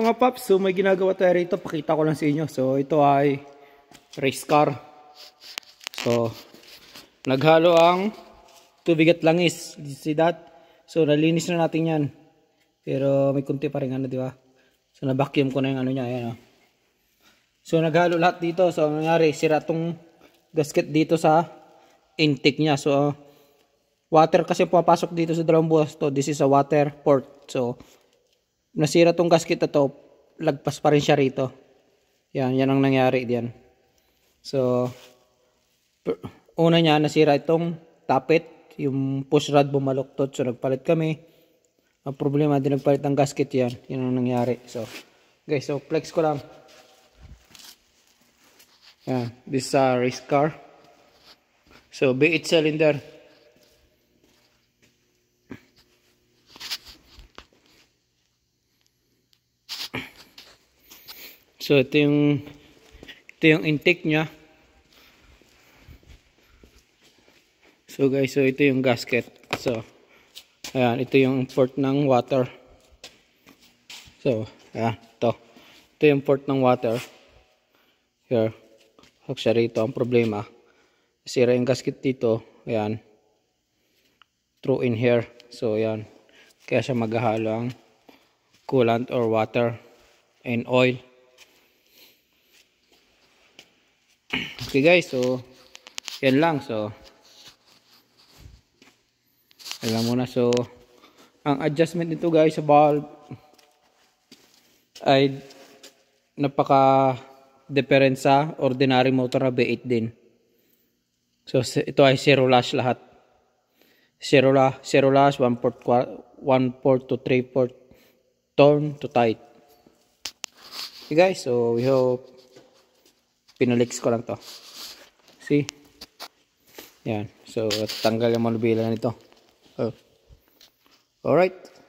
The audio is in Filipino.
Mga paps, so may ginagawa tayo rito, pakita ko lang sa inyo. So ito ay race car. So naghalo ang tubig at langis. see that? So nalinis na natin 'yan. Pero may kunti pa rin ano, di ba? So na-vacuum ko na 'yung ano niya, ayan oh. So naghalo lahat dito. So ang nangyari, sira tong gasket dito sa intake niya. So uh, water kasi pumapasok dito sa dalawang buhas to. This is a water port. So nasira tong gasket na to, lagpas pa rin siya rito. Yan, yan ang nangyari diyan. So, una niya, nasira itong tapet, yung push rod bumaluktot. So, nagpalit kami. Ang problema, din nagpalit ng gasket yan. Yan ang nangyari. So, guys, so flex ko lang. Yan, this is uh, race car. So, b cylinder. So ito yung ito yung intake niya. So guys, so ito yung gasket. So ayan, ito yung port ng water. So, ayan, to. Ito yung port ng water. Here. Actually, ito ang problema. Sira yung gasket dito. Ayan. Through in here. So, ayan. Kaya siya maghahalo ang coolant or water and oil. Okay guys, so yan lang so alam mo na so ang adjustment nito guys sa valve ay napaka different sa ordinary motor na V8 din. So ito ay zero lash lahat. Zero lash, zero lash 1 port 1 port to 3 port turn to tight. Okay guys, so we hope pinulix ko lang to see yan so mo yung manubila nito oh. alright